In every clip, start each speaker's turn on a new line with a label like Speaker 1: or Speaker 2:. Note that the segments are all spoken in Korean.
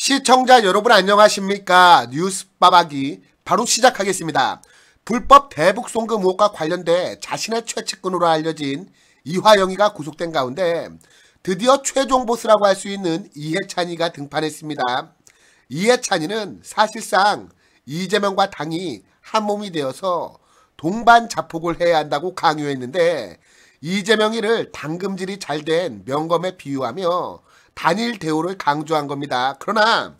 Speaker 1: 시청자 여러분 안녕하십니까 뉴스빠박이 바로 시작하겠습니다. 불법 대북 송금 의혹과 관련돼 자신의 최측근으로 알려진 이화영이가 구속된 가운데 드디어 최종 보스라고 할 수 있는 이해찬이가 등판했습니다. 이해찬이는 사실상 이재명과 당이 한 몸이 되어서 동반 자폭을 해야 한다고 강요했는데 이재명이를 당금질이 잘 된 명검에 비유하며 단일 대우를 강조한 겁니다. 그러나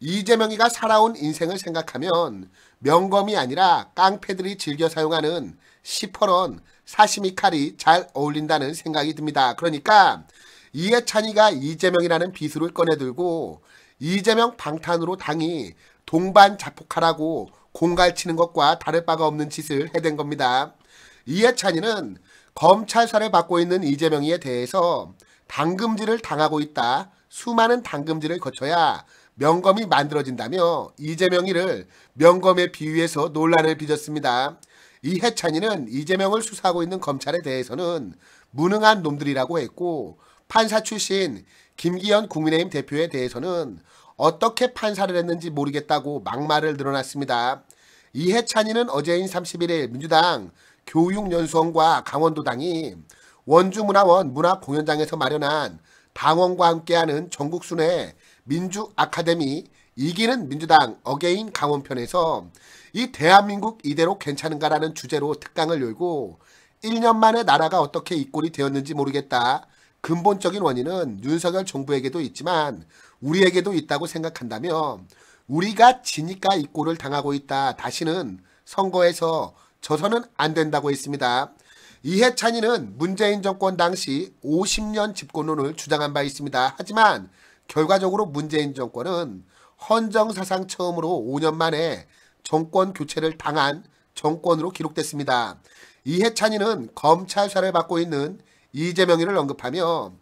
Speaker 1: 이재명이가 살아온 인생을 생각하면 명검이 아니라 깡패들이 즐겨 사용하는 시퍼런 사시미 칼이 잘 어울린다는 생각이 듭니다. 그러니까 이해찬이가 이재명이라는 비수를 꺼내들고 이재명 방탄으로 당이 동반 자폭하라고 공갈치는 것과 다를 바가 없는 짓을 해댄 겁니다. 이해찬이는 검찰사를 받고 있는 이재명이에 대해서 당금질을 당하고 있다. 수많은 당금질을 거쳐야 명검이 만들어진다며 이재명이를 명검에 비유해서 논란을 빚었습니다. 이해찬이는 이재명을 수사하고 있는 검찰에 대해서는 무능한 놈들이라고 했고 판사 출신 김기현 국민의힘 대표에 대해서는 어떻게 판사를 했는지 모르겠다고 막말을 늘어놨습니다. 이해찬이는 어제인 31일 민주당 교육연수원과 강원도당이 원주문화원 문화공연장에서 마련한 당원과 함께하는 전국순회 민주 아카데미 이기는 민주당 어게인 강원편에서 이 대한민국 이대로 괜찮은가라는 주제로 특강을 열고 1년 만에 나라가 어떻게 이 꼴이 되었는지 모르겠다. 근본적인 원인은 윤석열 정부에게도 있지만 우리에게도 있다고 생각한다며 우리가 지니까 이 꼴을 당하고 있다. 다시는 선거에서 져서는 안 된다고 했습니다. 이해찬이는 문재인 정권 당시 50년 집권론을 주장한 바 있습니다. 하지만 결과적으로 문재인 정권은 헌정 사상 처음으로 5년 만에 정권 교체를 당한 정권으로 기록됐습니다. 이해찬이는 검찰 사를 받고 있는 이재명이를 언급하며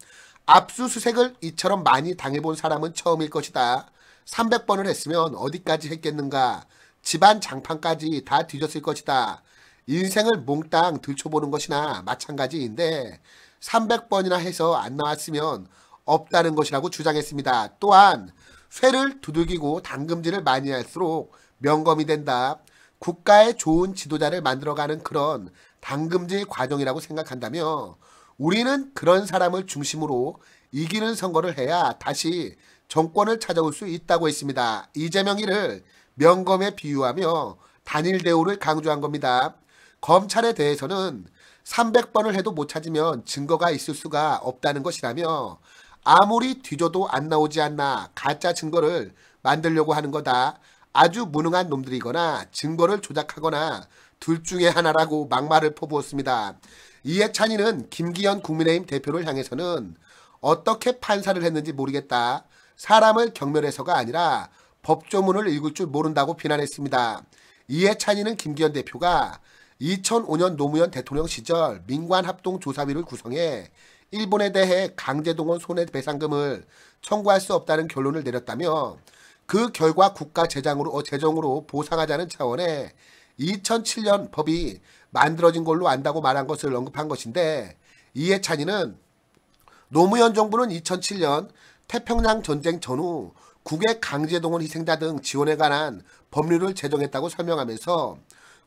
Speaker 1: 압수수색을 이처럼 많이 당해본 사람은 처음일 것이다. 300번을 했으면 어디까지 했겠는가. 집안 장판까지 다 뒤졌을 것이다. 인생을 몽땅 들춰보는 것이나 마찬가지인데 300번이나 해서 안 나왔으면 없다는 것이라고 주장했습니다. 또한 쇠를 두들기고 당금질을 많이 할수록 명검이 된다. 국가의 좋은 지도자를 만들어가는 그런 당금질 과정이라고 생각한다며 우리는 그런 사람을 중심으로 이기는 선거를 해야 다시 정권을 찾아올 수 있다고 했습니다. 이재명이를 명검에 비유하며 단일 대우를 강조한 겁니다. 검찰에 대해서는 300번을 해도 못 찾으면 증거가 있을 수가 없다는 것이라며 아무리 뒤져도 안 나오지 않나 가짜 증거를 만들려고 하는 거다. 아주 무능한 놈들이거나 증거를 조작하거나 둘 중에 하나라고 막말을 퍼부었습니다. 이에 찬이는 김기현 국민의힘 대표를 향해서는 어떻게 판사를 했는지 모르겠다. 사람을 경멸해서가 아니라 법조문을 읽을 줄 모른다고 비난했습니다. 이에 찬이는 김기현 대표가 2005년 노무현 대통령 시절 민관합동조사위를 구성해 일본에 대해 강제동원 손해배상금을 청구할 수 없다는 결론을 내렸다며 그 결과 국가 재정으로, 어, 재정으로 보상하자는 차원의 2007년 법이 만들어진 걸로 안다고 말한 것을 언급한 것인데 이에 찬이는 노무현 정부는 2007년 태평양 전쟁 전후 국외 강제동원 희생자 등 지원에 관한 법률을 제정했다고 설명하면서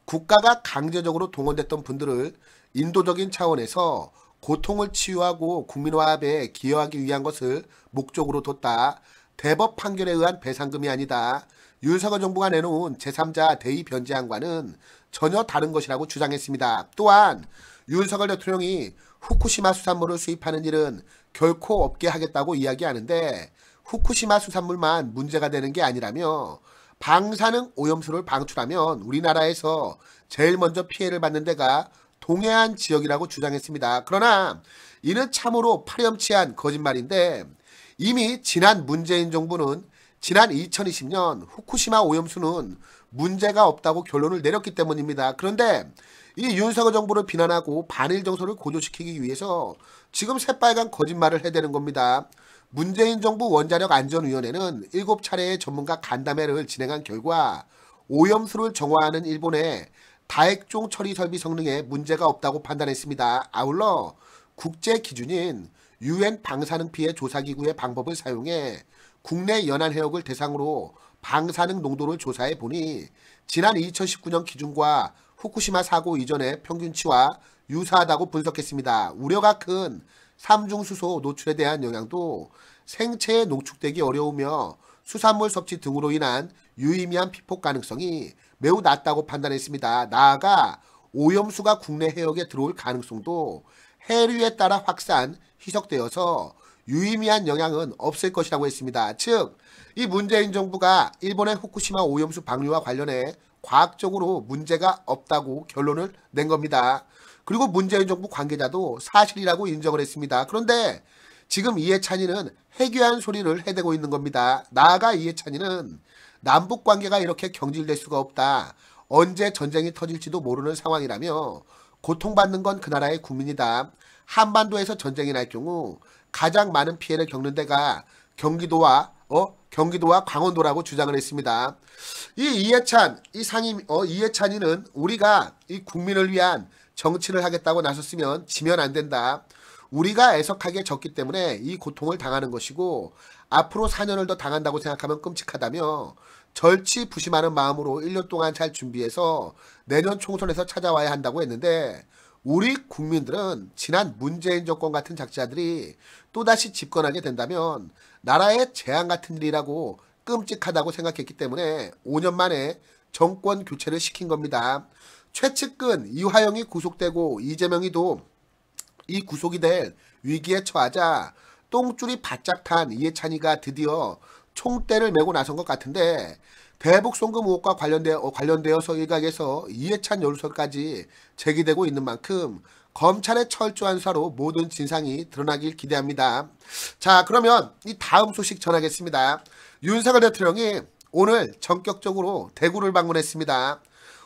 Speaker 1: 국가가 강제적으로 동원됐던 분들을 인도적인 차원에서 고통을 치유하고 국민화합에 기여하기 위한 것을 목적으로 뒀다. 대법 판결에 의한 배상금이 아니다. 윤석열 정부가 내놓은 제3자 대의 변제안과는 전혀 다른 것이라고 주장했습니다. 또한 윤석열 대통령이 후쿠시마 수산물을 수입하는 일은 결코 없게 하겠다고 이야기하는데 후쿠시마 수산물만 문제가 되는 게 아니라며 방사능 오염수를 방출하면 우리나라에서 제일 먼저 피해를 받는 데가 동해안 지역이라고 주장했습니다. 그러나 이는 참으로 파렴치한 거짓말인데 이미 지난 문재인 정부는 지난 2020년 후쿠시마 오염수는 문제가 없다고 결론을 내렸기 때문입니다. 그런데 이 윤석열 정부를 비난하고 반일 정서를 고조시키기 위해서 지금 새빨간 거짓말을 해대는 겁니다. 문재인 정부 원자력 안전위원회는 7차례의 전문가 간담회를 진행한 결과 오염수를 정화하는 일본의 다핵종 처리 설비 성능에 문제가 없다고 판단했습니다. 아울러 국제 기준인 유엔 방사능 피해 조사기구의 방법을 사용해 국내 연안 해역을 대상으로 방사능 농도를 조사해 보니 지난 2019년 기준과 후쿠시마 사고 이전의 평균치와 유사하다고 분석했습니다. 우려가 큰 삼중수소 노출에 대한 영향도 생체에 농축되기 어려우며 수산물 섭취 등으로 인한 유의미한 피폭 가능성이 매우 낮다고 판단했습니다. 나아가 오염수가 국내 해역에 들어올 가능성도 해류에 따라 확산, 희석되어서 유의미한 영향은 없을 것이라고 했습니다. 즉, 이 문재인 정부가 일본의 후쿠시마 오염수 방류와 관련해 과학적으로 문제가 없다고 결론을 낸 겁니다. 그리고 문재인 정부 관계자도 사실이라고 인정을 했습니다. 그런데 지금 이해찬이는 해괴한 소리를 해대고 있는 겁니다. 나아가 이해찬이는 남북 관계가 이렇게 경질될 수가 없다. 언제 전쟁이 터질지도 모르는 상황이라며 고통받는 건 그 나라의 국민이다. 한반도에서 전쟁이 날 경우 가장 많은 피해를 겪는 데가 경기도와 어 경기도와 강원도라고 주장을 했습니다. 이 이해찬 이 상임 어 이해찬이는 우리가 이 국민을 위한 정치를 하겠다고 나섰으면 지면 안 된다. 우리가 애석하게 졌기 때문에 이 고통을 당하는 것이고 앞으로 4년을 더 당한다고 생각하면 끔찍하다며 절치 부심하는 마음으로 1년 동안 잘 준비해서 내년 총선에서 찾아와야 한다고 했는데 우리 국민들은 지난 문재인 정권 같은 작자들이 또다시 집권하게 된다면 나라의 재앙 같은 일이라고 끔찍하다고 생각했기 때문에 5년 만에 정권 교체를 시킨 겁니다. 최측근 이화영이 구속되고 이재명이도 이 구속이 될 위기에 처하자 똥줄이 바짝 탄 이해찬이가 드디어 총대를 메고 나선 것 같은데 대북 송금 의혹과 관련되어, 관련되어서 일각에서 이해찬 연루설까지 제기되고 있는 만큼 검찰의 철저한 사로 모든 진상이 드러나길 기대합니다. 자 그러면 이 다음 소식 전하겠습니다. 윤석열 대통령이 오늘 전격적으로 대구를 방문했습니다.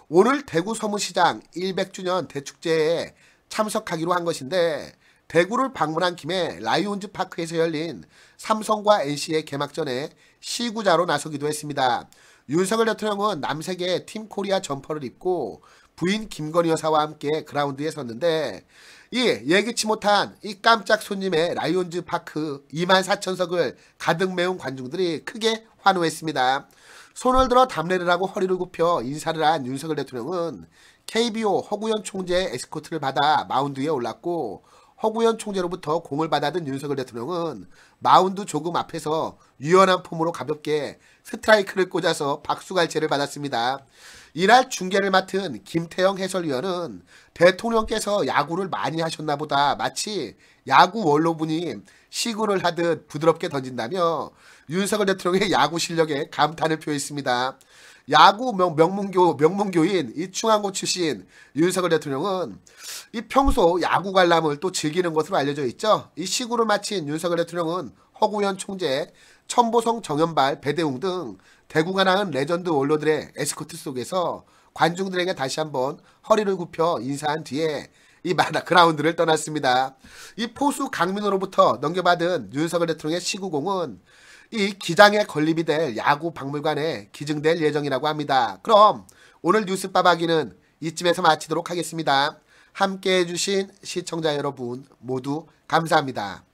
Speaker 1: 오늘 대구 서문시장 100주년 대축제에 참석하기로 한 것인데 대구를 방문한 김에 라이온즈 파크에서 열린 삼성과 NC의 개막전에 시구자로 나서기도 했습니다. 윤석열 대통령은 남색의 팀 코리아 점퍼를 입고 부인 김건희 여사와 함께 그라운드에 섰는데 이 예기치 못한 이 깜짝 손님의 라이온즈 파크 2만 4천석을 가득 메운 관중들이 크게 환호했습니다. 손을 들어 담례를 하고 허리를 굽혀 인사를 한 윤석열 대통령은 KBO 허구현 총재의 에스코트를 받아 마운드에 올랐고 허구현 총재로부터 공을 받아든 윤석열 대통령은 마운드 조금 앞에서 유연한 폼으로 가볍게 스트라이크를 꽂아서 박수갈채를 받았습니다. 이날 중계를 맡은 김태영 해설위원은 대통령께서 야구를 많이 하셨나 보다 마치 야구 원로분이 시구를 하듯 부드럽게 던진다며 윤석열 대통령의 야구 실력에 감탄을 표했습니다. 야구 명, 명문교 명문교인 이충한고 출신 윤석열 대통령은 이 평소 야구 관람을 또 즐기는 것으로 알려져 있죠. 이 시구를 마친 윤석열 대통령은 허구현 총재, 천보성 정연발, 배대웅 등 대구가 낳은 레전드 원로들의 에스코트 속에서 관중들에게 다시 한번 허리를 굽혀 인사한 뒤에 이 만화 그라운드를 떠났습니다. 이 포수 강민호로부터 넘겨받은 윤석열 대통령의 시구공은 이기장에 건립이 될 야구 박물관에 기증될 예정이라고 합니다. 그럼 오늘 뉴스 빠박이는 이쯤에서 마치도록 하겠습니다. 함께해 주신 시청자 여러분 모두 감사합니다.